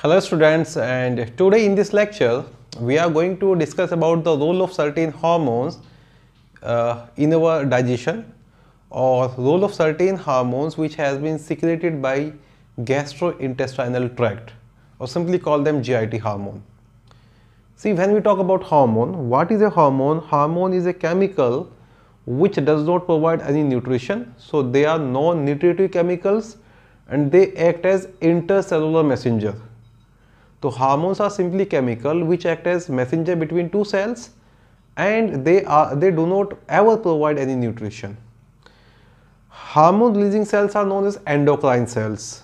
Hello students and today in this lecture we are going to discuss about the role of certain hormones uh, in our digestion or role of certain hormones which has been secreted by gastrointestinal tract or simply call them GIT hormone. See when we talk about hormone, what is a hormone? Hormone is a chemical which does not provide any nutrition. So they are non-nutritive chemicals and they act as intercellular messenger so hormones are simply chemical which act as messenger between two cells and they are they do not ever provide any nutrition. Hormone releasing cells are known as endocrine cells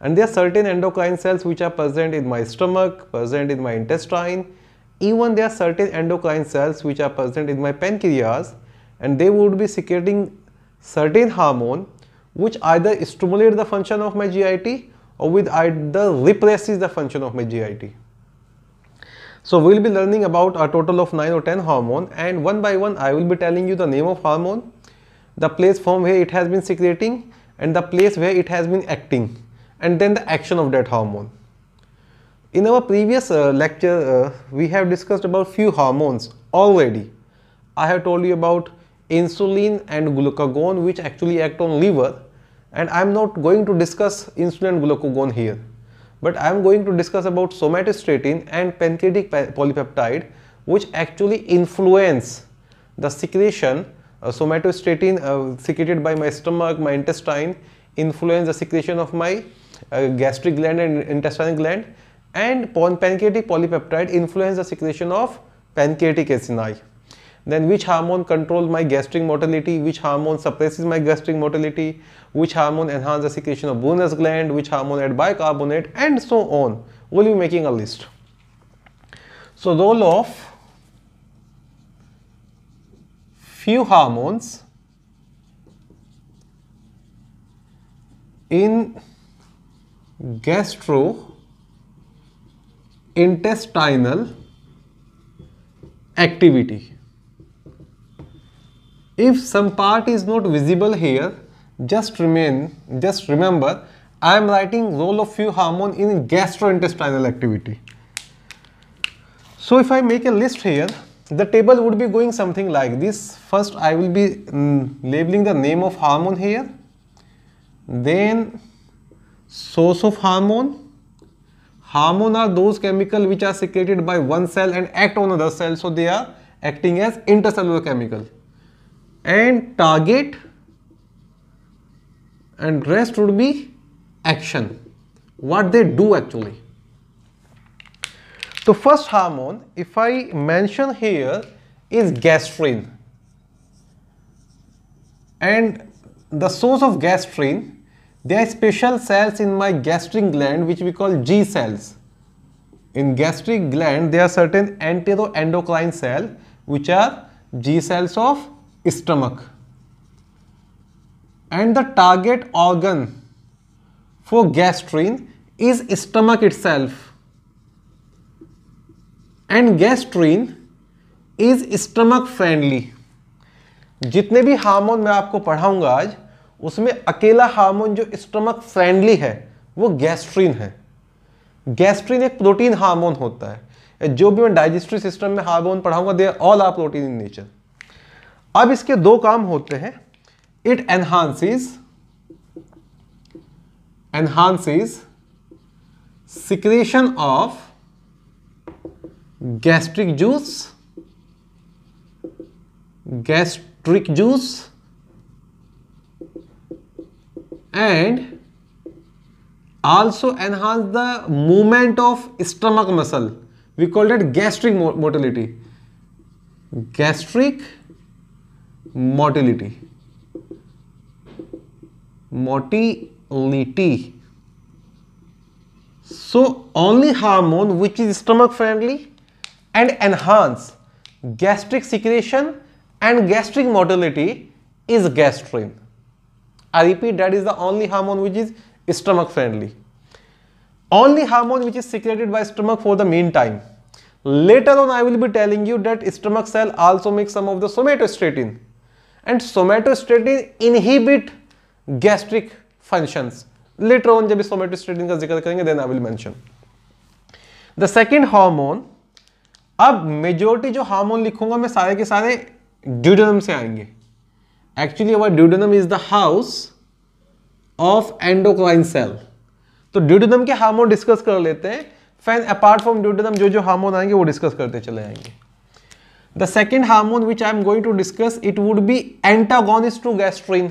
and there are certain endocrine cells which are present in my stomach, present in my intestine, even there are certain endocrine cells which are present in my pancreas and they would be secreting certain hormone which either stimulate the function of my GIT or with either replaces the function of my GIT. So we will be learning about a total of 9 or 10 hormone and one by one I will be telling you the name of hormone, the place from where it has been secreting and the place where it has been acting and then the action of that hormone. In our previous uh, lecture, uh, we have discussed about few hormones already. I have told you about insulin and glucagon which actually act on liver and I am not going to discuss insulin glucagon here but I am going to discuss about somatostatin and pancreatic polypeptide which actually influence the secretion uh, somatostatin uh, secreted by my stomach, my intestine influence the secretion of my uh, gastric gland and intestinal gland and pancreatic polypeptide influence the secretion of pancreatic acini then which hormone controls my gastric motility, which hormone suppresses my gastric motility, which hormone enhances the secretion of Brunner's gland, which hormone add bicarbonate and so on. We'll be making a list. So role of few hormones in gastrointestinal activity if some part is not visible here, just remain, just remember, I am writing role of few hormone in gastrointestinal activity. So if I make a list here, the table would be going something like this. First I will be mm, labeling the name of hormone here, then source of hormone, Hormone are those chemical which are secreted by one cell and act on other cell so they are acting as intercellular chemical and target and rest would be action what they do actually the first hormone if i mention here is gastrin and the source of gastrin there are special cells in my gastric gland which we call G cells. In gastric gland there are certain endocrine cell which are G cells of stomach and the target organ for gastrin is stomach itself and gastrin is stomach friendly जितने भी hormone मैं आपको पढ़ाऊंगा आज उसमें अकेला hormone जो stomach friendly है वो गैस्ट्रीन है गैस्ट्रीन एक प्रोटीन हार्मोन होता है जो भी मैं डाइजेस्टिव सिस्टम में हार्मोन पढ़ाऊंगा they all are protein in nature अब इसके दो काम होते हैं it enhances enhances secretion of gastric juice gastric juice and also enhance the movement of stomach muscle we called it gastric motility gastric motility motility so only hormone which is stomach friendly and enhance gastric secretion and gastric motility is gastrin i repeat that is the only hormone which is stomach friendly only hormone which is secreted by stomach for the meantime later on i will be telling you that stomach cell also makes some of the somatostatin and somatostatin inhibit gastric function later on जब सोमेटोस्टेटिन का जिक्र करेंगे then I will mention the second hormone अब majority जो hormone लिखूंगा मैं सारे के सारे ड्यूडनम से आएंगे actually our duodenum is the house of endocrine cell तो ड्यूडनम के हार्मोन डिस्कस कर लेते हैं फैन अपार्ट फ्रॉम ड्यूडनम जो जो हार्मोन आएंगे वो डिस्कस करते चले जाएंगे the second hormone which i am going to discuss it would be antagonist to gastrin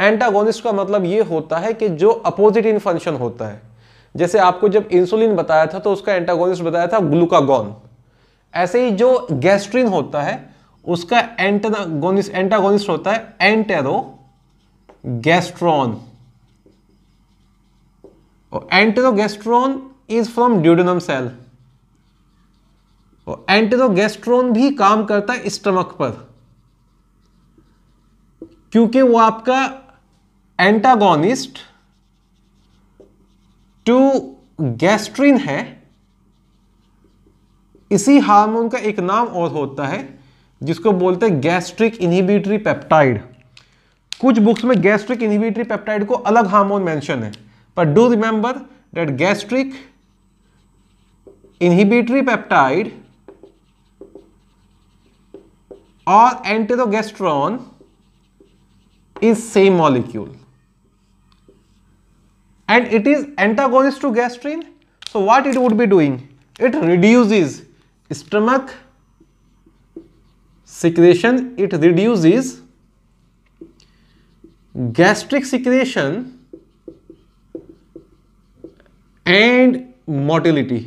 antagonist का मतलब ये होता है कि जो अपोजिट इन फंक्शन होता है जैसे आपको जब इंसुलिन बताया था तो उसका एंटागोनिस्ट बताया था ग्लूकागॉन ऐसे ही जो गैस्ट्रिन होता है उसका एंटागोनिस्ट एंटागोनिस्ट होता है enterogastrone enterogastrone is from duodenum cell और तो एंटेरोगेस्ट्रोन भी काम करता है स्टमक पर क्योंकि वो आपका एंटागोनिस्ट टू गैस्ट्रिन है इसी हार्मोन का एक नाम और होता है जिसको बोलते हैं गैस्ट्रिक इनहिबिटरी पेप्टाइड कुछ बुक्स में गैस्ट्रिक इनहिबिटरी पेप्टाइड को अलग हार्मोन मेंशन है पर do remember that gastric inhibitory peptide or anterogastron is same molecule and it is antagonist to gastrin so what it would be doing it reduces stomach secretion it reduces gastric secretion and motility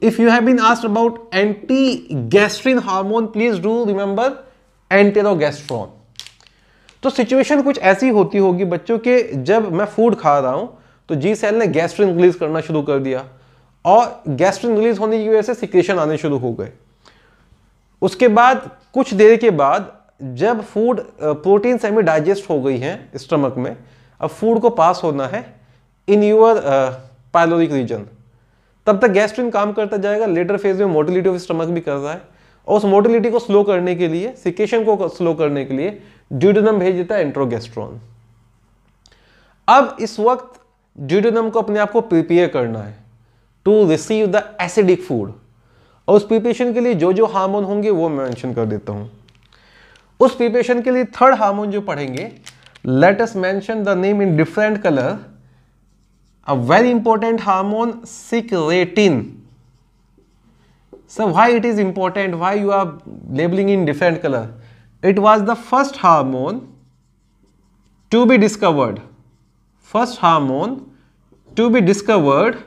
if you have been asked about anti-gastrin hormone, please do remember enterogastrone तो situation कुछ ऐसी होती होगी बच्चों के जब मैं food खा रहा हूं तो जी सेल ने गैस्ट्रिन रिलीज करना शुरू कर दिया और गैस्ट्रिन रिलीज होने की वजह से सिक्रेशन आने शुरू हो गए उसके बाद कुछ देर के बाद जब फूड प्रोटीन सेमी डाइजेस्ट हो गई हैं स्टमक में अब फूड को पास होना है इन यूर पायलोरिक रीजन तब तक गैस्ट्रिन काम करता जाएगा लेटर फेज में मोटिलिटी ऑफ स्टमक भी कर रहा है और उस मोटिलिटी को स्लो करने के लिए सिकेशन को स्लो करने के लिए ड्यूडनम भेज देता है एंट्रोगेस्ट्रॉन अब इस वक्त ड्यूडनम को अपने आप को प्रिपेयर करना है to receive the acidic food और उस प्रिपेशन के लिए जो जो हार्मोन होंगे वो मैं मैंशन कर देता हूँ उस प्रिपेशन के लिए थर्ड हार्मोन जो पढ़ेंगे let us mention the name in different colour a very important hormone secretin so why it is important why you are labeling in different color it was the first hormone to be discovered first hormone to be discovered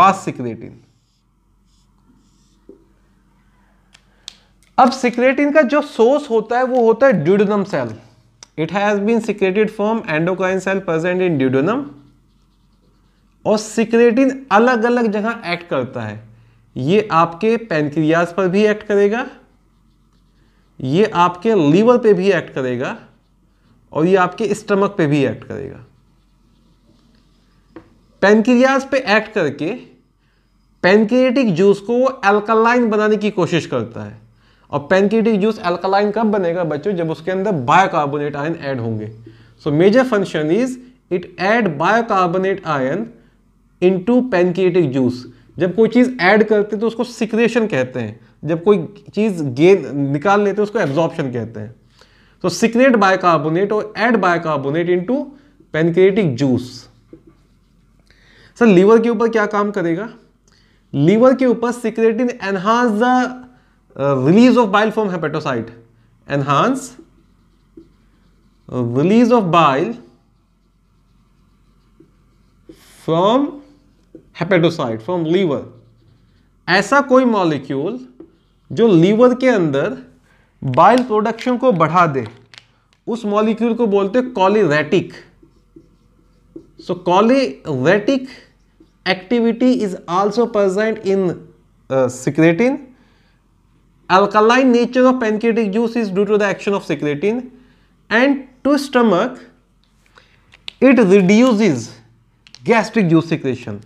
was secretin अब secretin का जो source होता है वो होता है duodenum cell it has been secreted from endocrine cell present in duodenum और secretin अलग अलग जगह एक्ट करता है ये आपके पेनक्रियाज पर भी एक्ट करेगा ये आपके लीवर पे भी एक्ट करेगा और ये आपके स्टमक पे भी एक्ट करेगा पेनक्रियाज पे एक्ट करके पेनक्रिएटिक जूस को वो एल्कलाइन बनाने की कोशिश करता है और पेनकेटिक जूस एल्कलाइन कब बनेगा बच्चों जब उसके अंदर बायोकार्बोनेट आयन ऐड होंगे so major function is it add bicarbonate ion into pancreatic juice जब कोई चीज़ ऐड करते हैं तो उसको सिक्रेशन कहते हैं जब कोई चीज़ गेन निकाल लेते हैं उसको एब्जॉर्प्शन कहते हैं तो सिक्रेट बायोकार्बोनेट और add bicarbonate into pancreatic juice sir liver के ऊपर क्या काम करेगा लीवर के ऊपर secretin enhance the release of bile from hepatocyte enhance release of bile from hepatocyte from liver ऐसा कोई मॉलिक्यूल जो लीवर के अंदर बाइल प्रोडक्शन को बढ़ा दे उस मॉलिक्यूल को बोलते choleretic so choleretic activity is also present in secretin Alkaline nature of pancreatic juice is due to the action of secretin and to stomach it reduces gastric juice secretion.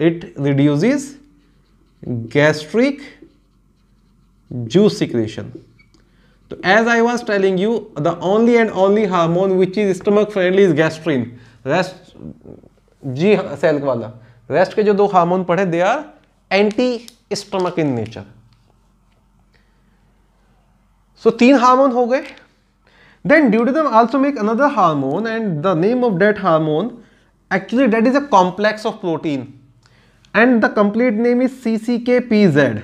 It reduces gastric juice secretion. So as I was telling you the only and only hormone which is stomach friendly is gastrin. Rest G cell wala rest ke jo do hormone padhe they are anti stomach in nature so तीन hormone हो गए then duodenum also make another hormone and the name of that hormone actually that is a complex of protein and the complete name is C C K P Z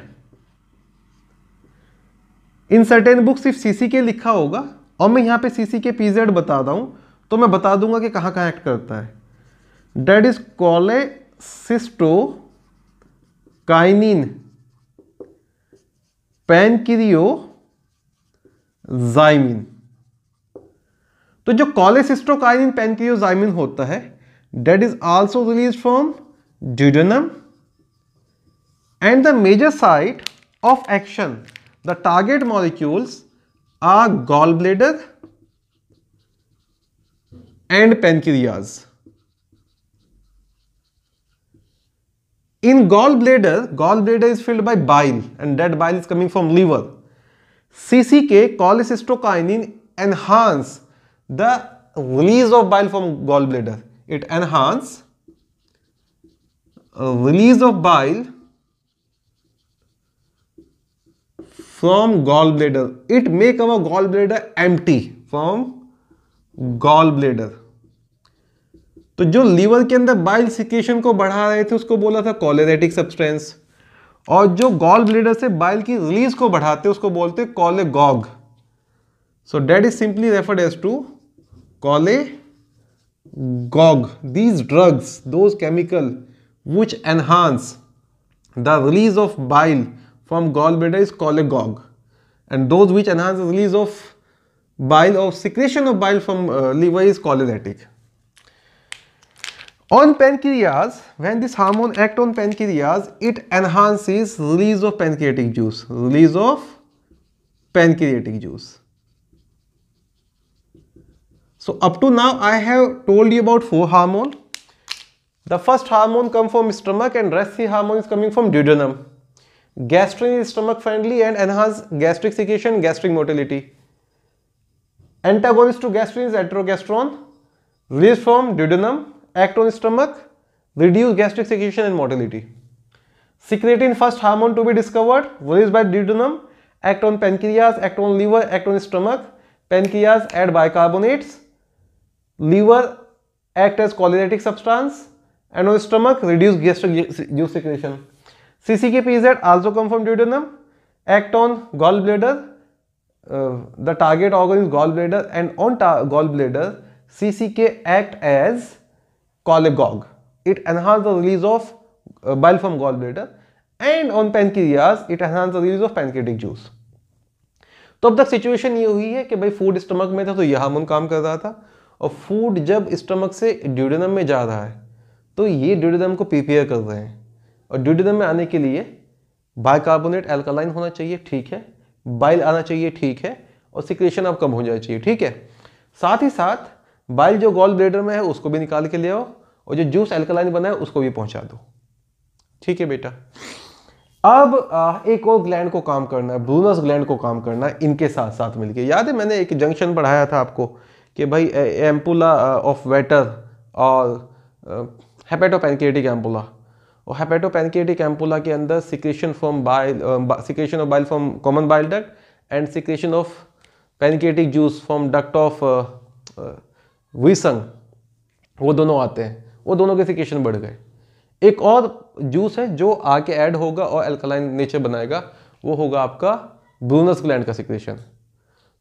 in certain book सिर्फ C C के लिखा होगा और मैं यहां पर सी C K P Z बता रहा हूं तो मैं बता दूंगा कि कहां कहां एक्ट करता है डेट इज कॉले सिस्टो काइनिन पैनक्रियो जाइमिन तो जो कॉलेसिस्ट्रोकाइनिन पेनक्रियोजाइमिन होता है that is also release from duodenum and the major site of action the target molecules are gall bladder and pancreas in gall bladder gall bladder is filled by bile and that bile is coming from liver C C K cholecystokinin enhance the release of bile from gall bladder it enhance release of bile from gall bladder it make our gall bladder empty from gall bladder तो जो liver के अंदर bile secretion को बढ़ा रहे थे उसको बोला था कॉलेरेटिक सब्सटेंस और जो गॉल ब्लेडर से बाइल की रिलीज को बढ़ाते उसको बोलते cholagogue so that is simply referred as to cholagogue these drugs those chemical which enhance the release of bile from gall bladder is cholagogue and those which enhance release of bile of secretion of bile from liver is choleretic On pancreas, when this hormone act on pancreas, it enhances release of pancreatic juice, release of pancreatic juice. So up to now I have told you about four hormone. The first hormone comes from stomach and rest hormone is coming from duodenum. Gastrin is stomach friendly and enhance gastric secretion, gastric motility. Antagonist to gastrin is atrogastron, released from duodenum act on stomach, reduce gastric secretion and motility. Secretin first hormone to be discovered, released by duodenum, act on pancreas, act on liver, act on stomach, pancreas add bicarbonates, liver act as cholecytic substance and on stomach reduce gastric juice secretion. CCKPZ also come from duodenum, act on gallbladder, uh, the target organ is gallbladder and on gallbladder CCK act as Coligog. It enhances the release of uh, bile from gallbladder and on pancreas it enhances the release of pancreatic juice. तो अब तक situation ये हुई है कि भाई food stomach में था तो यह हार्मोन काम कर रहा था और फूड जब स्टमक से ड्यूडेनम में जा रहा है तो ये ड्यूडेनम को प्रिपेयर कर रहे हैं और ड्यूडेनम में आने के लिए बाइकार्बोनेट एल्कालाइन होना चाहिए ठीक है बाइल आना चाहिए ठीक है और सिक्रेशन अब कम हो जाना चाहिए ठीक है साथ ही साथ बाइल जो गॉल ब्लेडर में है उसको भी निकाल के ले आओ और जो जूस एल्कलाइन बना है उसको भी पहुंचा दो ठीक है बेटा अब एक और ग्लैंड को काम करना है ब्रूनस ग्लैंड को काम करना है इनके साथ साथ मिलके याद है मैंने एक जंक्शन पढ़ाया था आपको कि भाई एम्पुला ऑफ वेटर और पैनकेटिक एम्पुला और पैनकेटिक एम्पुला के अंदर secretion from bile secretion of bile from common bile duct and secretion of pancreatic juice from duct of Wirsung वो दोनों आते हैं वो दोनों के सिकेशन बढ़ गए एक और जूस है जो आके ऐड होगा और एल्कलाइन नेचर बनाएगा वो होगा आपका ब्रूनस ग्लैंड का सिक्रेशन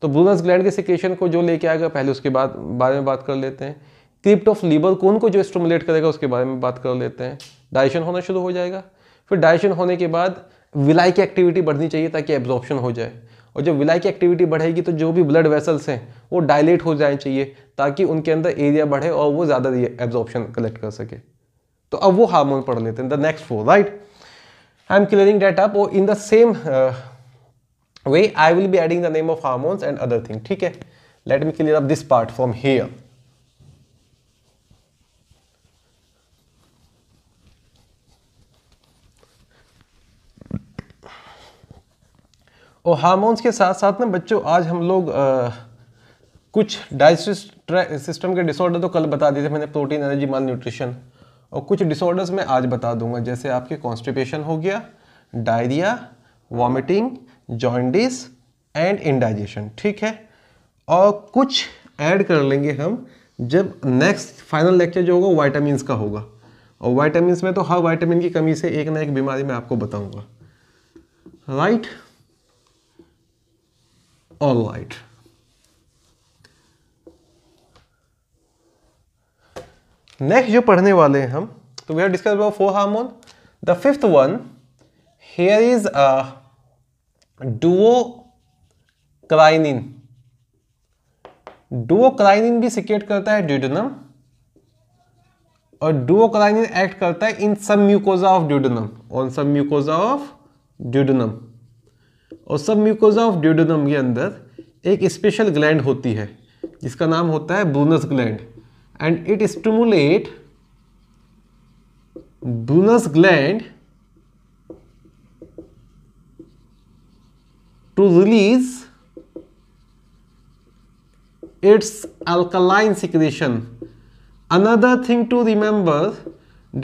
तो ब्रूनस ग्लैंड के सिक्रेशन को जो लेके आएगा पहले उसके बाद बारे में बात कर लेते हैं क्रिप्ट ऑफ लीबर कौन को जो स्टमुलेट करेगा उसके बारे में बात कर लेते हैं डायशन होना शुरू हो जाएगा फिर डायशन होने के बाद विलाई की एक्टिविटी बढ़नी चाहिए ताकि एब्जॉर्प्शन हो जाए और जब विलाई की एक्टिविटी बढ़ेगी तो जो भी ब्लड वेसल्स हैं वो डायलेट हो जाए चाहिए ताकि उनके अंदर एरिया बढ़े और वो ज़्यादा एब्जॉर्प्शन कलेक्ट कर सके तो अब वो हार्मोन पढ़ लेते हैं the next four right I am clearing that up और in the same way I will be adding the name of hormones and other thing ठीक है let me clear up this part from here और hormones के साथ साथ ना बच्चों आज हम लोग आ, कुछ डाइजेस्ट सिस्टम के डिसऑर्डर तो कल बता दिए थे मैंने प्रोटीन एनर्जी माल न्यूट्रिशन और कुछ डिसऑर्डर्स मैं आज बता दूंगा जैसे आपके कॉन्स्टिपेशन हो गया diarrhoea vomiting jaundice and indigestion ठीक है और कुछ ऐड कर लेंगे हम जब नेक्स्ट फाइनल लेक्चर जो होगा वाइटामस का होगा और वाइटामस में तो हर वाइटामिन की कमी से एक ना एक बीमारी मैं आपको बताऊँगा right right? all light next जो पढ़ने वाले हैं हम तो we have discuss about four hormone the fifth one here is a duocrinin duocrinin भी सिक्रेट करता है ड्यूडनम और क्राइनिन एक्ट करता है in submucosa of duodenum on submucosa of duodenum और सब म्यूकोजा ऑफ ड्यूडोनम के अंदर एक स्पेशल ग्लैंड होती है जिसका नाम होता है Brunner's gland and it stimulate Brunner's gland to release its alkaline secretion another thing to remember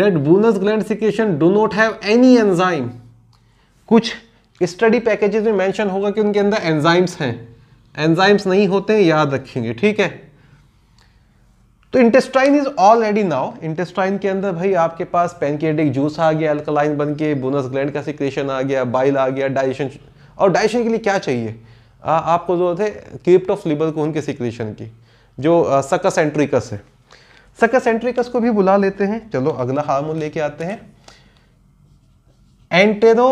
that Brunner's gland secretion do not have any enzyme कुछ स्टडी पैकेजेस में मेंशन होगा कि उनके अंदर एंजाइम्स हैं एंजाइम्स नहीं होते हैं याद रखेंगे ठीक है तो intestine is already now intestine के अंदर भाई आपके पास पेनकेडिक जूस आ गया अल्कलाइन बन के बोनस ग्लैंड का सिक्रेशन आ गया बाइल आ गया डाइजेशन और डाइजेशन के लिए क्या चाहिए आ, आपको जरूरत है क्रिप्ट ऑफ लिबर को उनके सिक्रेशन की जो सकस एंट्रिकस है सकस एंट्रिकस को भी बुला लेते हैं चलो अगला हार्मोन लेके आते हैं enterocrinin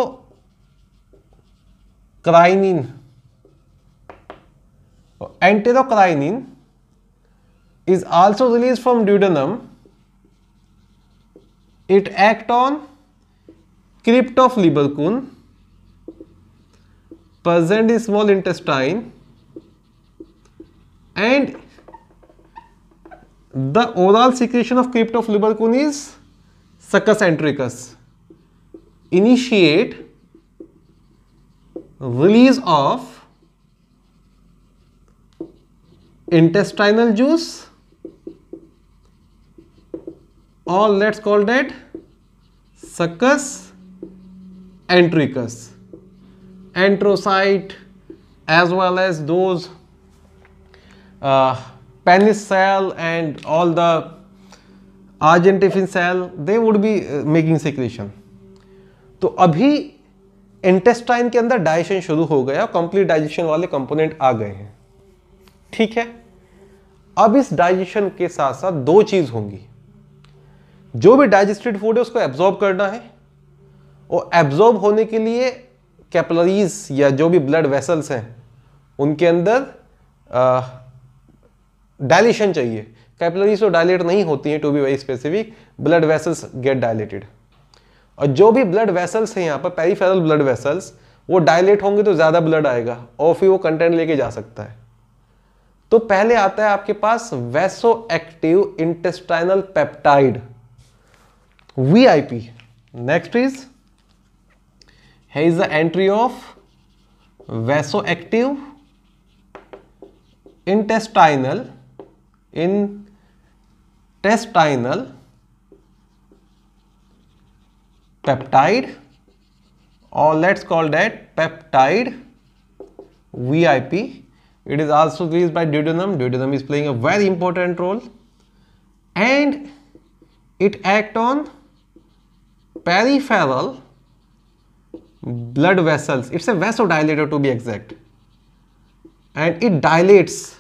crynin enterocrynin is also released from duodenum it act on crypt of Leberkuhn present in small intestine and the overall secretion of crypt of Leberkuhn is succus succocentricus initiate release of intestinal juice और let's call that succus entericus enterocyte as well as those Paneth cell and all the argentaffin cell they would be making secretion तो अभी intestine के अंदर digestion शुरू हो गया और complete digestion वाले कंपोनेंट आ गए हैं ठीक है अब इस डाइजेशन के साथ साथ दो चीज होंगी जो भी डाइजेस्टेड फूड है उसको एब्जॉर्ब करना है और एब्जॉर्ब होने के लिए कैपलरीज या जो भी ब्लड वेसल्स हैं उनके अंदर डायलेशन चाहिए कैपलरीज तो डायलेट नहीं होती है to be very specific blood vessels get dilated और जो भी ब्लड वेसल्स हैं यहाँ पर पेरीफेरल ब्लड वेसल्स वो डायलेट होंगे तो ज़्यादा ब्लड आएगा और फिर वो कंटेंट लेके जा सकता है तो पहले आता है आपके पास vasoactive intestinal peptide VIP next is है is the entry of vasoactive intestinal intestinal peptide or let's call that peptide VIP. It is also released by duodenum. Duodenum is playing a very important role and it act on peripheral blood vessels. It's a vasodilator to be exact and it dilates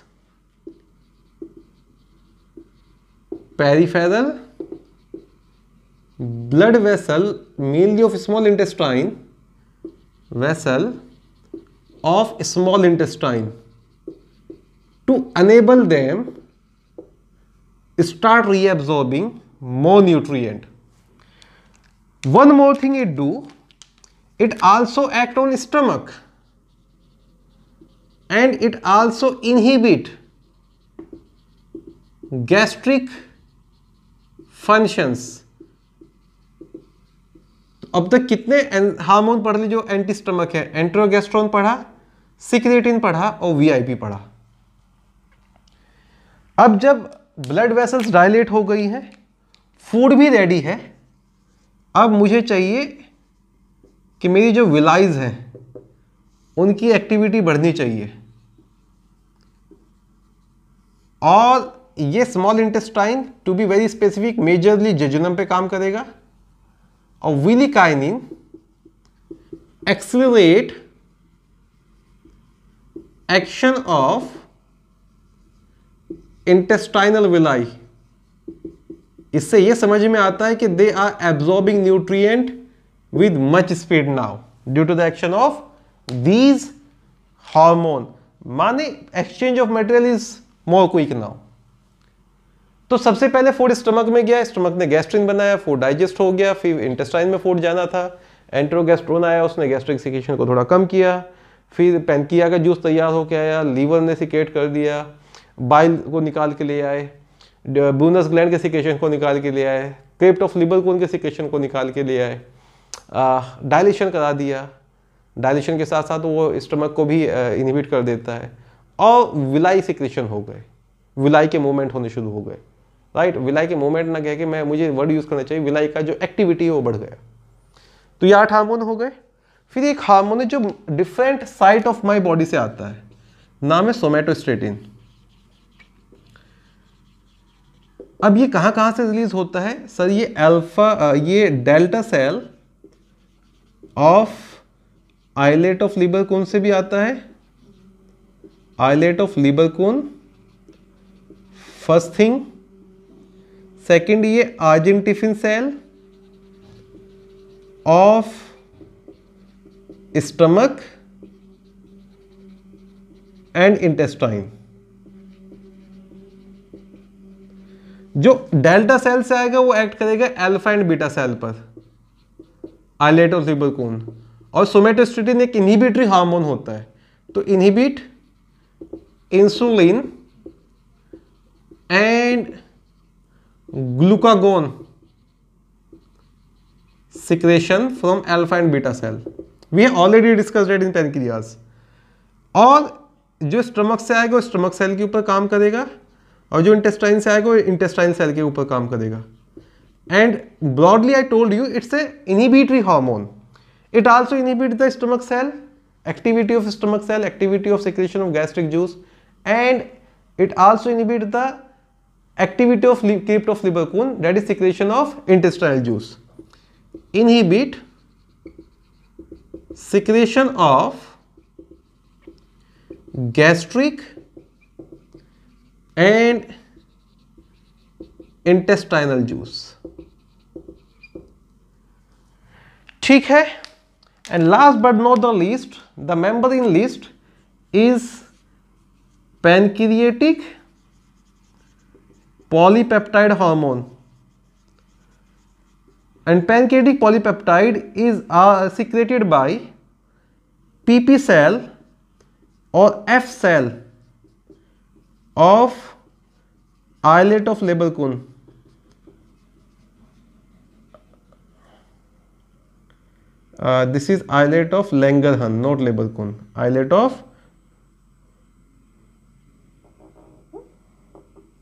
peripheral blood vessel mainly of small intestine vessel of small intestine to enable them start reabsorbing more nutrient one more thing it do it also act on stomach and it also inhibit gastric functions अब तक कितने hormone पढ़ लिए जो anti stomach है एंट्रोगेस्ट्रॉन पढ़ा secretin पढ़ा और वीआईपी पढ़ा अब जब ब्लड वेसल्स डायलेट हो गई हैं फूड भी रेडी है अब मुझे चाहिए कि मेरी जो विलाइज हैं उनकी एक्टिविटी बढ़नी चाहिए और ये small intestine to be very specific majorly jejunum पे काम करेगा of Willi-Kainin accelerate action of intestinal villi इससे यह समझ में आता है कि they are absorbing nutrient with much speed now due to the action of these hormone माने exchange of material is more quick now तो सबसे पहले फूड स्टमक में गया स्टमक ने गैस्ट्रिन बनाया फूड डाइजेस्ट हो गया फिर इंटेस्टाइन में फूड जाना था एंट्रोगेस्ट्रोन आया उसने गैस्ट्रिक सिकेशन को थोड़ा कम किया फिर पेनकिया का जूस तैयार होकर आया लीवर ने सिकेट कर दिया बाइल को निकाल के ले आए ब्रूनस ग्लैंड के सिकेशन को निकाल के ले आए क्रेप्ट ऑफ लिबर को उनके सिकेशन को निकाल के ले आए डायलेशन करा दिया डायलेशन के साथ साथ वो स्टमक को भी इनहिबिट कर देता है और विलाई सिक्रेशन हो गए विलाई के मूवमेंट होने शुरू हो गए राइट विलाई के मोमेंट ना कह के मैं मुझे वर्ड यूज़ करना चाहिए विलाई का जो एक्टिविटी है वो बढ़ गया तो ये आठ हार्मोन हो गए फिर एक हार्मोन है जो different site of my body से आता है नाम है सोमेटोस्टेटिन अब ये कहां कहां से रिलीज होता है सर ये अल्फा ये delta cell of islet of Lieberkühn से भी आता है islet of Lieberkühn first thing second ये argentaffin cell of stomach and intestine जो डेल्टा सेल से आएगा वो एक्ट करेगा अल्फा एंड बीटा सेल पर आइलेट और रिबरकोन और सोमेटोस्टिटिन एक इनहिबिटरी हार्मोन होता है तो inhibit insulin and glucagon secretion from alpha and beta cell we have already discuss in pancreas और जो स्टमक से आएगा वो स्टमक सेल के ऊपर काम करेगा और जो इंटेस्टाइन से आएगा वो इंटेस्टाइन सेल के ऊपर काम करेगा and broadly I told you it's a inhibitory hormone it also inhibit the stomach cell activity of stomach cell activity of secretion of gastric juice and it also inhibit the activity of cryptoflavocoin that is secretion of intestinal juice inhibit secretion of gastric and intestinal juice ठीक है and last but not the least the membrane list is pancreatic polypeptide hormone and pancreatic polypeptide is uh, secreted by PP cell or F cell of islet of Leberkuhn. Uh, this is islet of Langerhans, not Leberkuhn. Islet of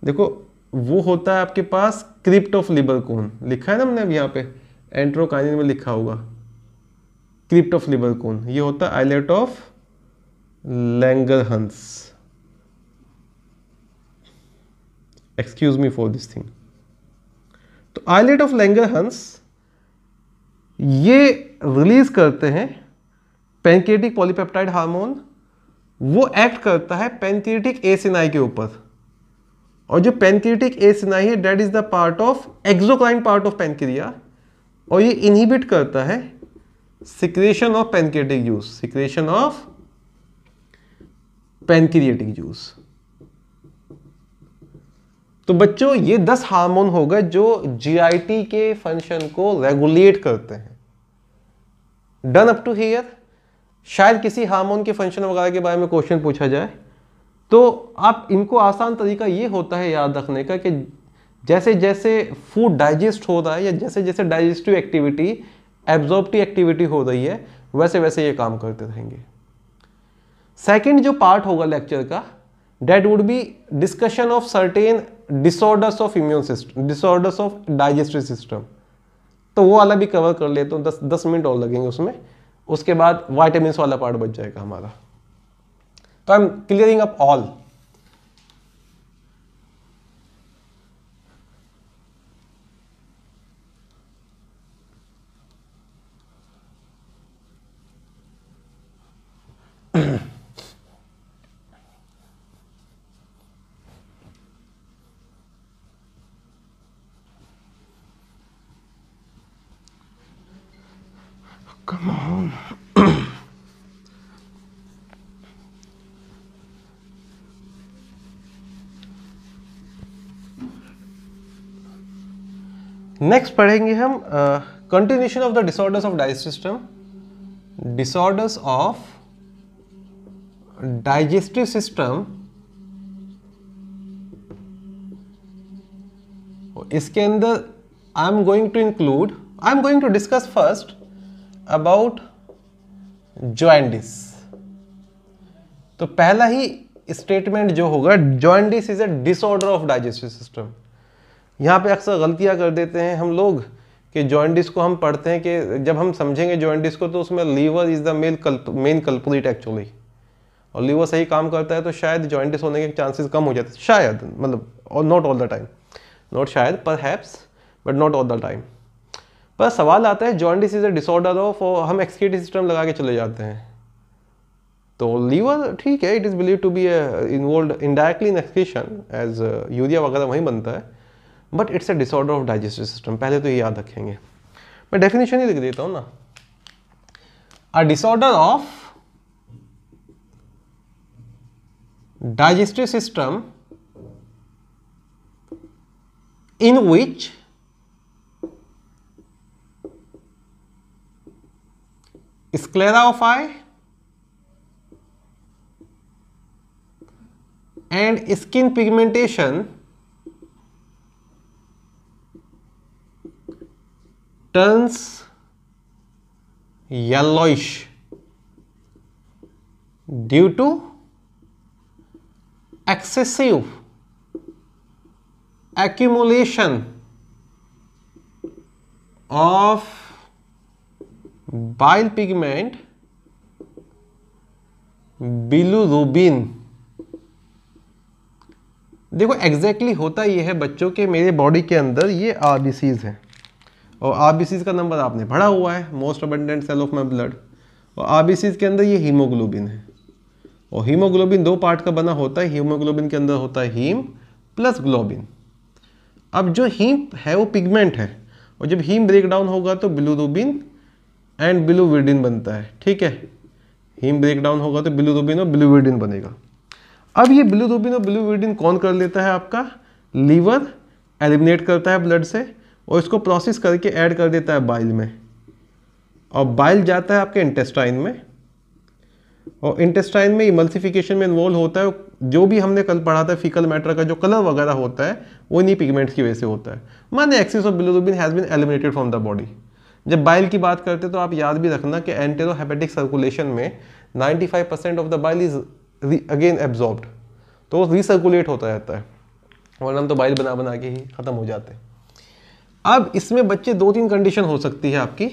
देखो वो होता है आपके पास crypt of क्रिप्टोफ्लिबरकोन लिखा है ना हमने अब यहाँ पे एंट्रोकाइनिन में लिखा होगा क्रिप्ट ऑफ क्रिप्टोफ्लिबरकोन ये होता है islet of Langerhans excuse me for this thing तो आइलेट ऑफ लैंगरहंस ये रिलीज करते हैं पेनकेटिक पॉलीपेप्टाइड हार्मोन वो एक्ट करता है पेनकेटिक एसिनाई के ऊपर और जो पेनक्रिएटिक एसिनाई है that is the part of exocrine part of pancreas और ये इनहिबिट करता है secretion of pancreatic juice secretion of pancreatic juice तो बच्चों ये दस हार्मोन होगा जो जीआईटी के फंक्शन को रेगुलेट करते हैं डन अप टू हियर शायद किसी हार्मोन के फंक्शन वगैरह के बारे में क्वेश्चन पूछा जाए तो आप इनको आसान तरीका ये होता है याद रखने का कि जैसे जैसे फूड डाइजेस्ट हो रहा है या जैसे जैसे डाइजेस्टिव एक्टिविटी एब्जॉर्बटिव एक्टिविटी हो रही है वैसे वैसे ये काम करते रहेंगे सेकंड जो पार्ट होगा लेक्चर का that would be discussion of certain disorders of immune system disorders of digestive system तो वो वाला भी कवर कर लेता हूँ दस दस मिनट और लगेंगे उसमें उसके बाद वाइटामिन वाला पार्ट बच जाएगा हमारा So I'm clearing up all Come on. Next पढ़ेंगे हम continuation of the disorders of digest system disorders of digestive system इसके अंदर I am going to include I am going to discuss first about jaundice तो पहला ही statement जो होगा jaundice is a disorder of digestive system यहाँ पे अक्सर गलतियाँ कर देते हैं हम लोग कि जॉइंटिस को हम पढ़ते हैं कि जब हम समझेंगे जॉइंटिस को तो उसमें liver is the main culp main culprit actually और लीवर सही काम करता है तो शायद जॉइंटिस होने के चांसेस कम हो जाते हैं शायद मतलब और not all the time not शायद perhaps but not all the time पर सवाल आता है jaundice is a disorder of हम एक्सक्यूटिव सिस्टम लगा के चले जाते हैं तो लीवर ठीक है it is believe to be involve indirectly in excretion as urea वगैरह वहीं बनता है but it's a disorder of digestive system पहले तो ये याद रखेंगे मैं डेफिनेशन ही लिख देता हूँ ना a disorder of digestive system in which sclera of eye and skin pigmentation turns yellowish due to excessive accumulation of bile pigment bilirubin देखो एग्जैक्टली exactly होता यह है बच्चों के मेरे बॉडी के अंदर ये आर डिसीज है और आरबीसीज का नंबर आपने पढ़ा हुआ है most abundant cell of my blood और आरबीसीज के अंदर ये हीमोग्लोबिन है और हीमोग्लोबिन दो पार्ट का बना होता है हीमोग्लोबिन के अंदर होता है हीम प्लस ग्लोबिन अब जो हीम है वो पिगमेंट है और जब हीम ब्रेक डाउन होगा तो बिलूरूबिन एंड बिलूविडिन बनता है ठीक है हीम ब्रेक डाउन होगा तो बिलूरूबिन और बिलूविडिन बनेगा अब ये बिलूरूबिन और बिलूविडिन कौन कर लेता है आपका लीवर एलिमिनेट करता है ब्लड से और इसको प्रोसेस करके ऐड कर देता है बाइल में और बाइल जाता है आपके इंटेस्टाइन में और इंटेस्टाइन में इमल्सिफिकेशन में इन्वॉल्व होता है जो भी हमने कल पढ़ा था फिकल मैटर का जो कलर वगैरह होता है वो इन्हीं पिगमेंट्स की वजह से होता है माने excess of bilirubin has been eliminated from the body जब बाइल की बात करते हैं तो आप याद भी रखना कि एंटेरोहेपेटिक सर्कुलेशन में 95 percent of the bile is again absorbed तो वो रिसर्कुलेट होता रहता है वरना हम तो बाइल बना बना के ही ख़त्म हो जाते हैं अब इसमें बच्चे दो तीन कंडीशन हो सकती है आपकी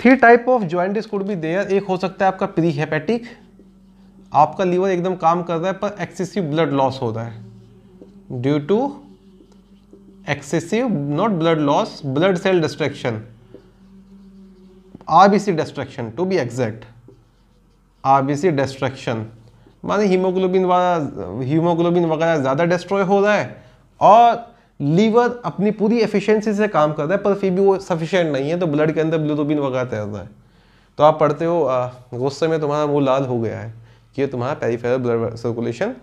three type of jaundice could be there एक हो सकता है आपका प्री हेपेटिक आपका लीवर एकदम काम कर रहा है पर एक्सेसिव ब्लड लॉस हो रहा है due to excessive not blood loss blood cell destruction RBC destruction to be exact RBC destruction माने हीमोग्लोबिन वाला हीमोग्लोबिन वगैरह ज़्यादा डिस्ट्रॉय हो रहा है और लीवर अपनी पूरी एफिशिएंसी से काम कर रहा है पर फिर भी वो सफिशेंट नहीं है तो ब्लड के अंदर ब्लूरोबिन वगैरह तैरता है तो आप पढ़ते हो गुस्से में तुम्हारा मुँह लाल हो गया है कि तुम्हारा पेरीफेर ब्लड सर्कुलेशन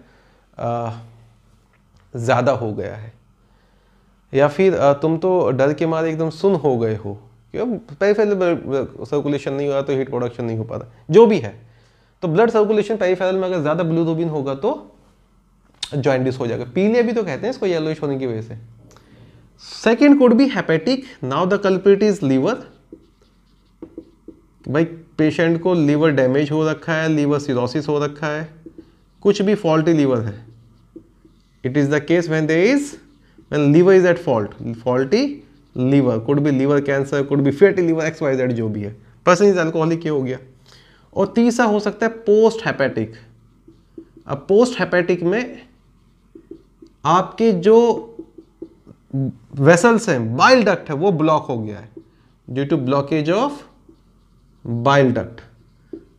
ज़्यादा हो गया है या फिर तुम तो डर के मारे एकदम सुन हो गए हो क्यों पेरीफेर ब्लड सर्कुलेशन नहीं हो रहा तो हीट प्रोडक्शन नहीं हो पा रहा जो भी है तो ब्लड सर्कुलेशन पेरीफेरल में अगर ज़्यादा ब्लूरोबिन होगा तो जॉइंटिस हो जाएगा पीलिया भी तो कहते हैं इसको येलोइश होने की वजह से second could be hepatic now the culprit is liver भाई पेशेंट को लीवर डैमेज हो रखा है लीवर सिरोसिस हो रखा है कुछ भी फॉल्टी लीवर है it is the case when they is when liver is at fault faulty liver could be liver cancer could be fatty liver X Y Z जो भी है पर्सन इज एल्कोहलिक हो गया और तीसरा हो सकता है पोस्ट हैपेटिक अब पोस्ट हैपेटिक में आपके जो वेसल्स हैं बाइल डक्ट है वो ब्लॉक हो गया है due to blockage of bile duct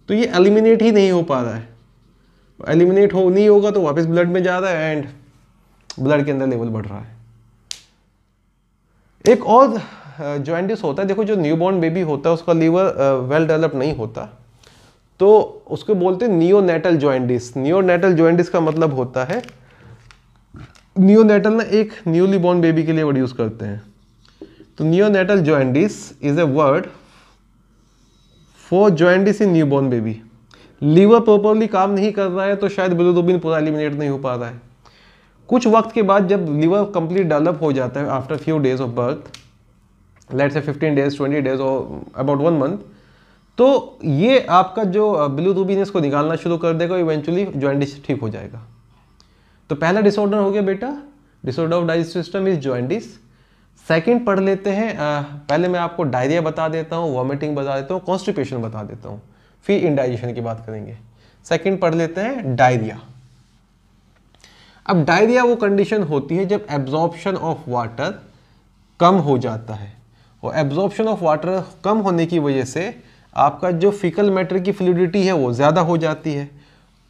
तो ये एलिमिनेट ही नहीं हो पा रहा है एलिमिनेट हो नहीं होगा तो वापस ब्लड में जा रहा है एंड ब्लड के अंदर लेवल बढ़ रहा है एक और ज्वाइंटिस होता है देखो जो न्यूबॉर्न बेबी होता है उसका लीवर वेल डेवलप नहीं होता तो उसको बोलते हैं नियोनेटल ज्वाइंटिस नियोनेटल ज्वाइंटिस का मतलब होता है नियोनेटल ना एक न्यूली बॉर्न बेबी के लिए वर्ड यूज करते हैं तो neonatal jaundice is a word for jaundice in new born baby liver properly काम नहीं कर रहा है तो शायद बिलोदोबिन पूरा एलिमिनेट नहीं हो पा रहा है कुछ वक्त के बाद जब लीवर कंप्लीट डेवलप हो जाता है after few days of birth let's say fifteen days twenty days और अबाउट वन मंथ तो ये आपका जो ब्लू बिलोरोबिन है इसको निकालना शुरू कर देगा इवेंचुअली ज्वाइंटिस ठीक हो जाएगा तो पहला डिसऑर्डर हो गया बेटा disorder of digest system is jaundice second पढ़ लेते हैं आ, पहले मैं आपको डायरिया बता देता हूँ वॉमिटिंग बता देता हूँ कॉन्स्टिपेशन बता देता हूँ फिर इंडाइजेशन की बात करेंगे सेकंड पढ़ लेते हैं डायरिया अब डायरिया वो कंडीशन होती है जब एब्जॉर्प्शन ऑफ वाटर कम हो जाता है और एब्जॉर्प्शन ऑफ वाटर कम होने की वजह से आपका जो फिकल मैटर की फ्लूडिटी है वो ज़्यादा हो जाती है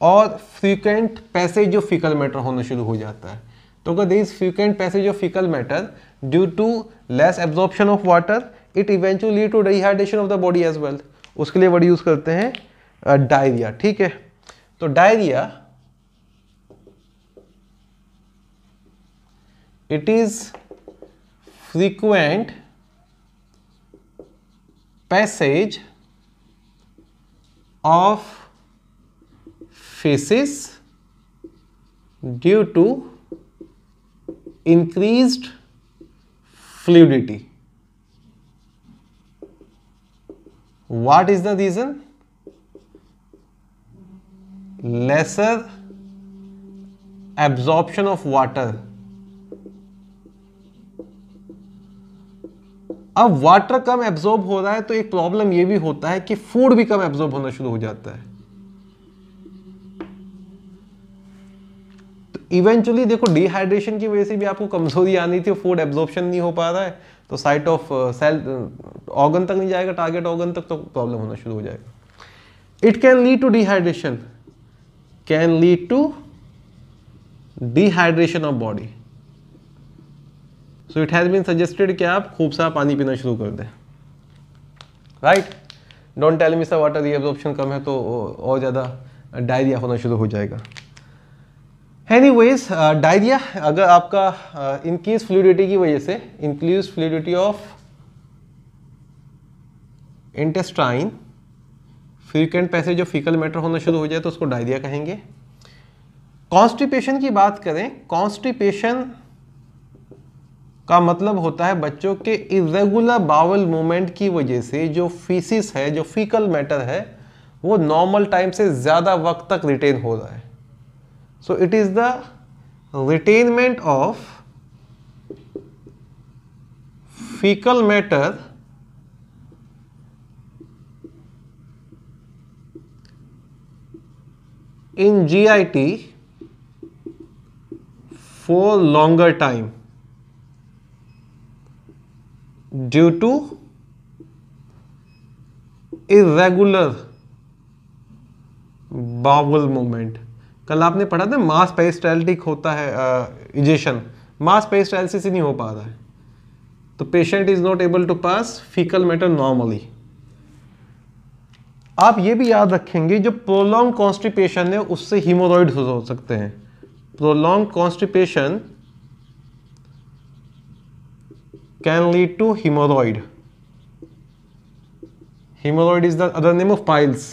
और frequent passage of faecal matter होना शुरू हो जाता है तो अगर this is frequent passage of faecal matter due to less absorption of water it eventually to dehydration of the body as well उसके लिए वर्ड यूज़ करते हैं डायरिया ठीक है तो diarrhoea it is frequent passage of faces due to increased fluidity what is the reason lesser absorption of water अब water कम absorb हो रहा है तो एक प्रॉब्लम ये भी होता है कि फूड भी कम एब्जॉर्ब होना शुरू हो जाता है इवेंचुअली देखो डिहाइड्रेशन की वजह से भी आपको कमजोरी आनी थी फूड एब्जॉर्बन नहीं हो पा रहा है तो साइट ऑफ सेल ऑर्गन तक नहीं जाएगा टारगेट ऑर्गन तक तो प्रॉब्लम होना शुरू हो जाएगा it can lead to dehydration can lead to dehydration of body so it has been suggested कि आप खूब सा पानी पीना शुरू कर दें राइट डोंट टेल मी सा वाटर रीएब्जॉर्प्शन कम है तो uh, और ज़्यादा डायरिया होना शुरू हो जाएगा एनी वेज डायरिया अगर आपका इंक्रीज uh, फ्लूडिटी की वजह से increase fluidity of intestine frequent passes जो फीकल मैटर होना शुरू हो जाए तो उसको डायरिया कहेंगे कॉन्स्टिपेशन की बात करें कॉन्स्टिपेशन का मतलब होता है बच्चों के इरेगुलर बावल मूवमेंट की वजह से जो फीसिस है जो फीकल मैटर है वो नॉर्मल टाइम से ज़्यादा वक्त तक रिटेन हो रहा है So it is the retainment of fecal matter in GIT for longer time due to irregular bowel movement. कल आपने पढ़ा था मास पेरिस्टाइलिटिक होता है इजेशन मास पेरिस्टाइलिसिस ही नहीं हो पा रहा है तो patient is not able to pass faecal matter normally आप ये भी याद रखेंगे जो प्रोलॉन्ग कॉन्स्टिपेशन है उससे हीमोरॉइड हो सकते हैं prolong constipation can lead to haemorrhoid haemorrhoid is the other name of piles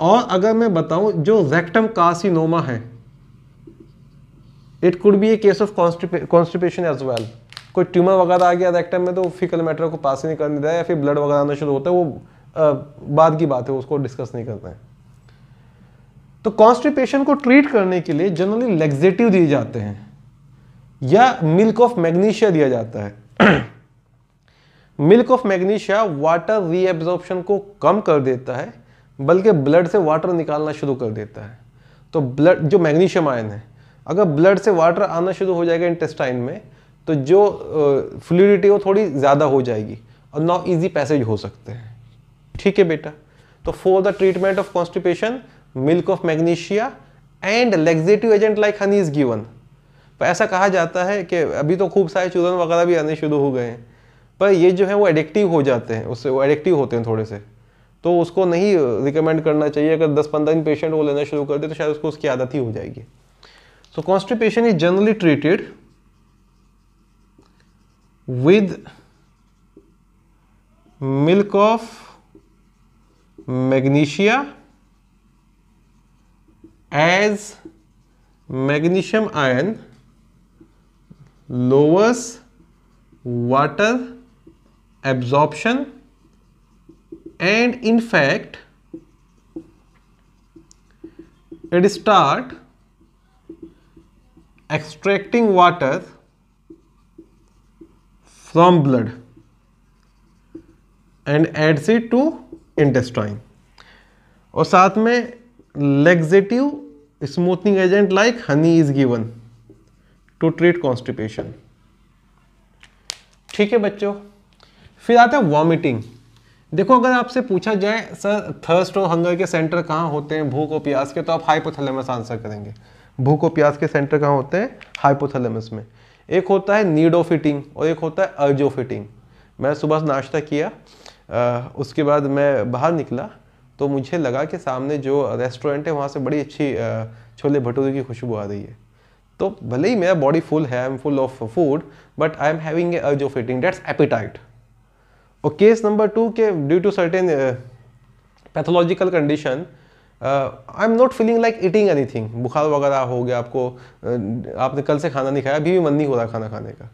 और अगर मैं बताऊं जो रेक्टम कार्सिनोमा है it could be a case of constipation as well कोई ट्यूमर वगैरह आ गया रेक्टम में तो फिकल मैटर को पास ही नहीं करने दिया या फिर ब्लड वगैरह आना शुरू होता है वो बाद की बात है उसको डिस्कस नहीं करते हैं तो कॉन्स्टिपेशन को ट्रीट करने के लिए जनरली लेग्जेटिव दिए जाते हैं या मिल्क ऑफ मैग्नीशिया दिया जाता है milk of magnesia water reabsorption को कम कर देता है बल्कि ब्लड से वाटर निकालना शुरू कर देता है तो ब्लड जो मैग्नीशियम आयन है अगर ब्लड से वाटर आना शुरू हो जाएगा इंटेस्टाइन में तो जो फ्लूडिटी वो थोड़ी ज़्यादा हो जाएगी और नॉ ईजी पैसेज हो सकते हैं ठीक है बेटा तो for the treatment of constipation milk of magnesia and laxative agent like honey is given पर ऐसा कहा जाता है कि अभी तो खूब सारे चूरन वगैरह भी आने शुरू हो गए हैं पर ये जो है वो एडिक्टिव हो जाते हैं उससे वो एडिक्टिव होते हैं थोड़े से तो उसको नहीं रिकमेंड करना चाहिए अगर दस पंद्रह दिन पेशेंट वो लेना शुरू कर दे तो शायद उसको उसकी आदत ही हो जाएगी so constipation is generally treated with milk of magnesia as magnesium ion lowers water absorption and in fact it start extracting water from blood and adds it to intestine और साथ में laxative smoothening agent like honey is given to treat constipation ठीक है बच्चों फिर आता है vomiting देखो अगर आपसे पूछा जाए सर थर्स्ट और हंगर के सेंटर कहाँ होते हैं भूख और प्यास के तो आप हाइपोथैलेमस आंसर करेंगे भूख और प्यास के सेंटर कहाँ होते हैं हाइपोथैलेमस में एक होता है नीड ऑफ ईटिंग और एक होता है अर्ज ऑफ ईटिंग मैं सुबह नाश्ता किया आ, उसके बाद मैं बाहर निकला तो मुझे लगा कि सामने जो रेस्टोरेंट है वहाँ से बड़ी अच्छी छोले भटूरे की खुशबू आ रही है तो भले ही मेरा बॉडी फुल है I am full of food but I am having a urge of eating that's appetite और केस नंबर टू के due to certain pathological condition I am not feeling like eating thing बुखार वगैरह हो गया आपको uh, आपने कल से खाना नहीं खाया अभी भी मन नहीं हो रहा खाना खाने का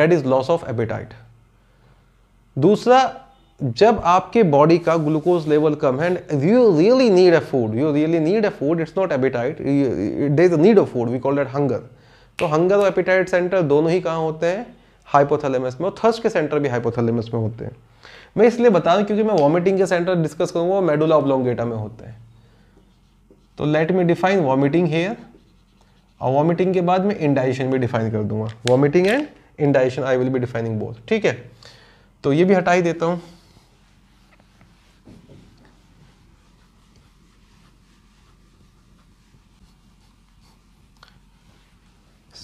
that is loss of appetite दूसरा जब आपके बॉडी का ग्लूकोज लेवल कम है and you really need a food you really need a food it's not appetite it is a need a food we call that hunger तो hunger और appetite centre दोनों ही कहाँ होते हैं हाइपोथैलेमस में और थर्स्ट के सेंटर भी हाइपोथैलेमस में होते हैं मैं इसलिए बता रहा क्योंकि मैं वॉमिटिंग के सेंटर डिस्कस करूंगा वो मेडुला ऑब्लोंगेटा में होते हैं तो let me define vomiting here और वॉमिटिंग के बाद मैं इंडाइशन भी डिफाइन कर दूंगा vomiting and indigestion I will be defining both ठीक है तो ये भी हटा ही देता हूँ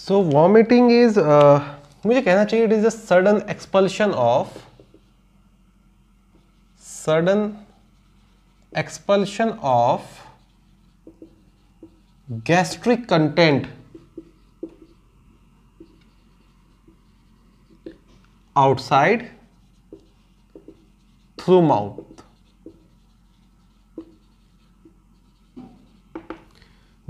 so vomiting is uh, मुझे कहना चाहिए it is a sudden expulsion of sudden expulsion of gastric content outside through mouth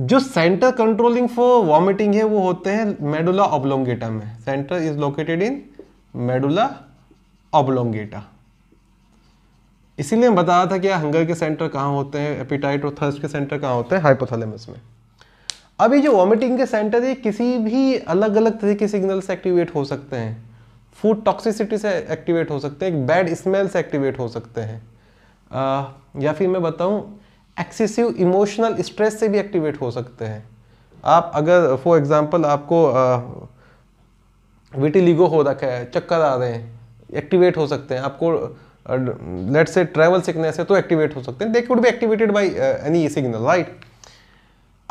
जो सेंटर कंट्रोलिंग फॉर वॉमिटिंग है वो होते हैं मेडुला ऑब्लोंगेटा में centre is located in medulla oblongata इसीलिए बताया था कि हंगर के सेंटर कहाँ होते हैं एपिटाइट और थर्स के सेंटर कहाँ होते हैं हाइपोथैलेमस में अभी जो वॉमिटिंग के सेंटर है किसी भी अलग अलग तरह के सिग्नल से एक्टिवेट हो सकते हैं फूड टॉक्सिसिटी से एक्टिवेट हो सकते हैं एक बैड स्मेल से एक्टिवेट हो सकते हैं या फिर मैं बताऊँ एक्सेसिव इमोशनल स्ट्रेस से भी एक्टिवेट हो सकते हैं आप अगर फॉर एग्जांपल आपको विटिलिगो हो रखा है चक्कर आ रहे हैं एक्टिवेट हो सकते हैं आपको लेट से ट्रैवल सिकनेस है तो एक्टिवेट हो सकते हैं दे कुड भी activated by any signal right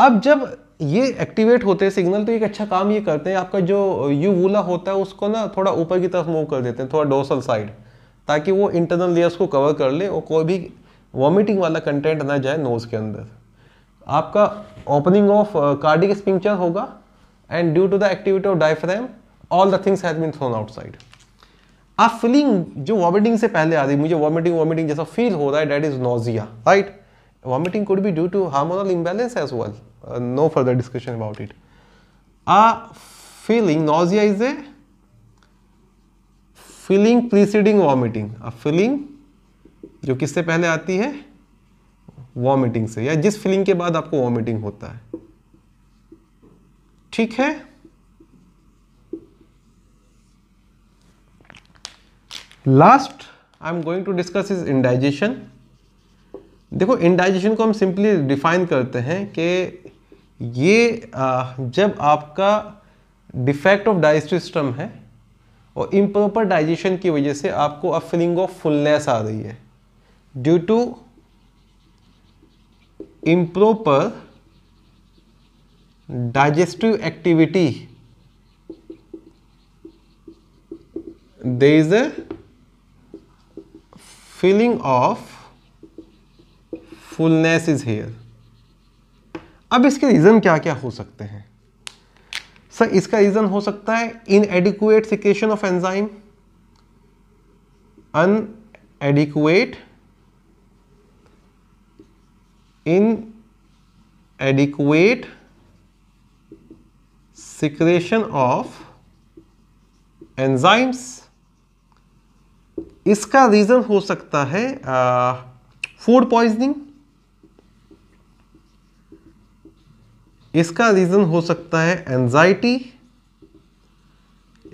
अब जब ये एक्टिवेट होते हैं सिग्नल तो एक अच्छा काम ये करते हैं आपका जो यूवूला होता है उसको ना थोड़ा ऊपर की तरफ मूव कर देते हैं थोड़ा डोसल साइड ताकि वो इंटरनल लेयर्स को कवर कर ले और कोई भी वॉमिटिंग वाला कंटेंट ना जाए नोज़ के अंदर आपका ओपनिंग ऑफ कार्डिक स्पिंचर होगा and due to the activity of diaphragm all the things has been thrown outside आप फीलिंग जो वॉमिटिंग से पहले आ रही मुझे वॉमिटिंग वॉमिटिंग जैसा फील हो रहा है that is nausea right vomiting could be due to hormonal imbalance as well no further discussion about it a feeling nausea is a feeling preceding vomiting a feeling जो किससे पहले आती है vomiting से या जिस फीलिंग के बाद आपको वॉमिटिंग होता है ठीक है last I am going to discuss is indigestion देखो इंडाइजेशन को हम सिंपली डिफाइन करते हैं कि ये जब आपका डिफेक्ट ऑफ डाइजेस्टिव सिस्टम है और इम्प्रॉपर डाइजेशन की वजह से आपको अब फीलिंग ऑफ फुलनेस आ रही है due to improper digestive activity there is a feeling of fullness is here अब इसके रीज़न क्या क्या हो सकते हैं सर इसका रीज़न हो सकता है inadequate secretion of enzyme un adequate inadequate secretion of enzymes इसका रीज़न हो सकता है फूड पॉइजनिंग इसका रीज़न हो सकता है एंजाइटी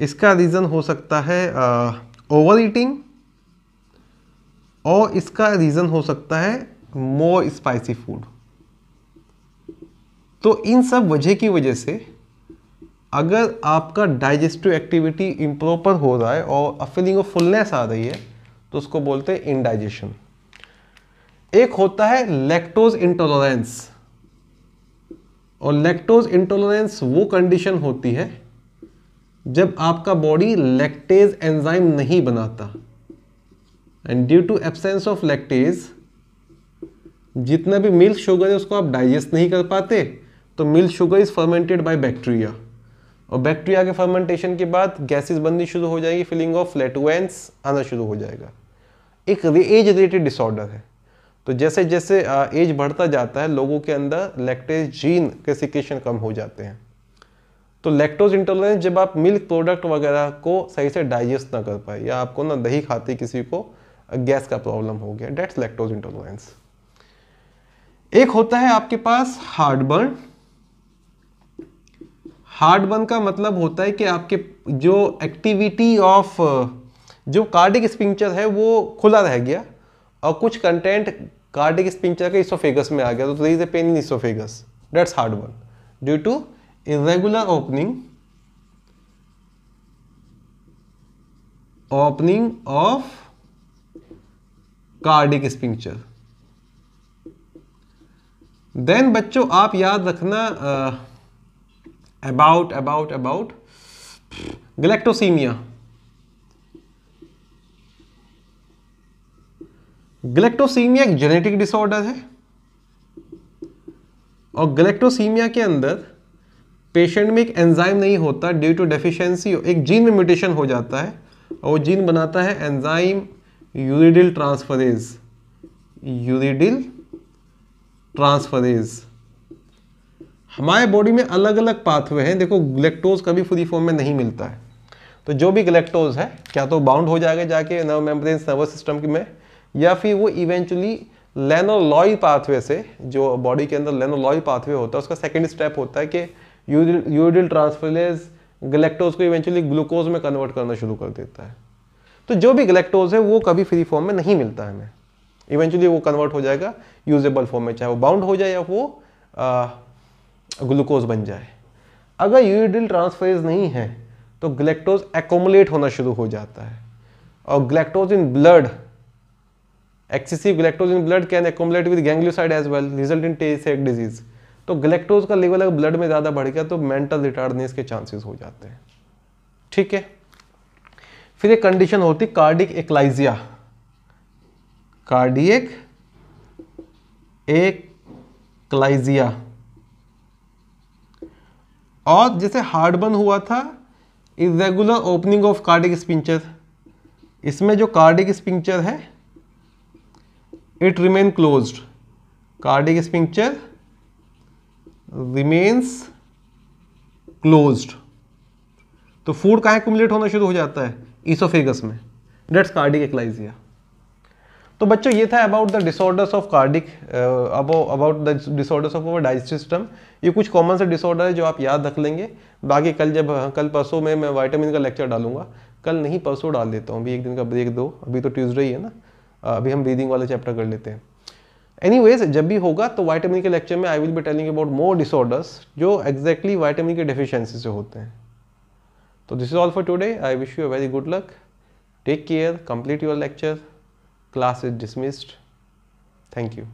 इसका रीज़न हो सकता है ओवर ईटिंग और इसका रीज़न हो सकता है मोर स्पाइसी फूड तो इन सब वजह की वजह से अगर आपका डाइजेस्टिव एक्टिविटी इम्प्रॉपर हो रहा है और फीलिंग ऑफ फुलनेस आ रही है तो उसको बोलते हैं इनडाइजेशन एक होता है लैक्टोज इंटोलरेंस और लैक्टोज इंटोलरेंस वो कंडीशन होती है जब आपका बॉडी लैक्टेज एंजाइम नहीं बनाता and due to absence of lactase जितना भी मिल्क शुगर है उसको आप डाइजेस्ट नहीं कर पाते तो milk sugar is fermented by bacteria और बैक्टीरिया के फर्मेंटेशन के बाद गैसेस बननी शुरू हो जाएगी फिलिंग ऑफ फ्लैटुएंस आना शुरू हो जाएगा एक एज रिलेटेड डिसऑर्डर है तो जैसे जैसे एज बढ़ता जाता है लोगों के अंदर लैक्टेज जीन के सिकेशन कम हो जाते हैं तो लैक्टोज इंटोलरेंस जब आप मिल्क प्रोडक्ट वगैरह को सही से डाइजेस्ट ना कर पाए या आपको ना दही खाते किसी को गैस का प्रॉब्लम हो गया डेट्स लैक्टोज इंटोलरेंस एक होता है आपके पास हार्ड बर्न हार्ड बर्न का मतलब होता है कि आपके जो एक्टिविटी ऑफ जो कार्डिक स्पिंचर है वो खुला रह गया और कुछ कंटेंट कार्डिक स्पिंचर के इसोफेगस में आ गया तो there is a pain in oesophagus that's heartburn due to irregular opening opening of cardiac sphincter then बच्चों आप याद रखना about about about galactosaemia galactosaemia एक जेनेटिक डिसऑर्डर है और गलेक्टोसीमिया के अंदर पेशेंट में एक एंजाइम नहीं होता ड्यू टू डेफिशिएंसी एक जीन में म्यूटेशन हो जाता है और वो जीन बनाता है enzyme uridyl transferase uridyl transferase हमारे बॉडी में अलग अलग पाथवे हैं देखो ग्लेक्टोज कभी फ्री फॉर्म में नहीं मिलता है तो जो भी ग्लेक्टोज है क्या तो बाउंड हो जाएगा जाके नर्व मेम्ब्रेन नर्वस सिस्टम की में या फिर वो इवेंचुअली लेनोलॉय पाथवे से जो बॉडी के अंदर लेनोलॉय पाथवे होता है उसका सेकेंड स्टेप होता है कि यूरिल ट्रांसफिलेज गलेक्टोज को इवेंचुअली ग्लूकोज में कन्वर्ट करना शुरू कर देता है तो जो भी गलेक्टोज है वो कभी फ्री फॉर्म में नहीं मिलता है हमें इवेंचुअली वो कन्वर्ट हो जाएगा यूजेबल फॉर्म में चाहे वो बाउंड हो जाए या वो ग्लूकोज बन जाए अगर यूरिडिल ट्रांसफरेज नहीं है तो ग्लेक्टोज एकोमुलेट होना शुरू हो जाता है और galactose in blood excessive galactose in blood can accumulate with ganglioside as well result in Tay Sachs disease तो ग्लेक्टोज का लेवल अगर ब्लड में ज़्यादा बढ़ गया तो मेंटल रिटार्डनेस के चांसेस हो जाते हैं ठीक है फिर एक कंडीशन होती कार्डिक एक्लाइजिया कार्डियक एक क्लाइजिया और जैसे हार्डबर्न हुआ था irregular opening of cardiac sphincter इसमें जो कार्डिक स्पिंचर है it remain closed cardiac sphincter remains closed तो फूड कहाँ कुमलेट होना शुरू हो जाता है ईसोफेगस में डेट्स कार्डिक एक्लाइजिया तो बच्चों ये था about the disorders of cardiac about the disorders of our digest system ये कुछ कॉमन से डिसऑर्डर है जो आप याद रख लेंगे बाकी कल जब हाँ, कल परसों में मैं वाइटामिन का लेक्चर डालूंगा कल नहीं परसों डाल देता हूँ अभी एक दिन का ब्रेक दो अभी तो ट्यूजडे ही है ना अभी हम ब्रीदिंग वाला चैप्टर कर लेते हैं एनी जब भी होगा तो वाइटामिन के लेक्चर में I will be telling about more disorders जो एग्जैक्टली वाइटामिन के डिफिशेंसी से होते हैं तो this is all for today I wish you a very good luck take care complete your lecture Class is dismissed. Thank you.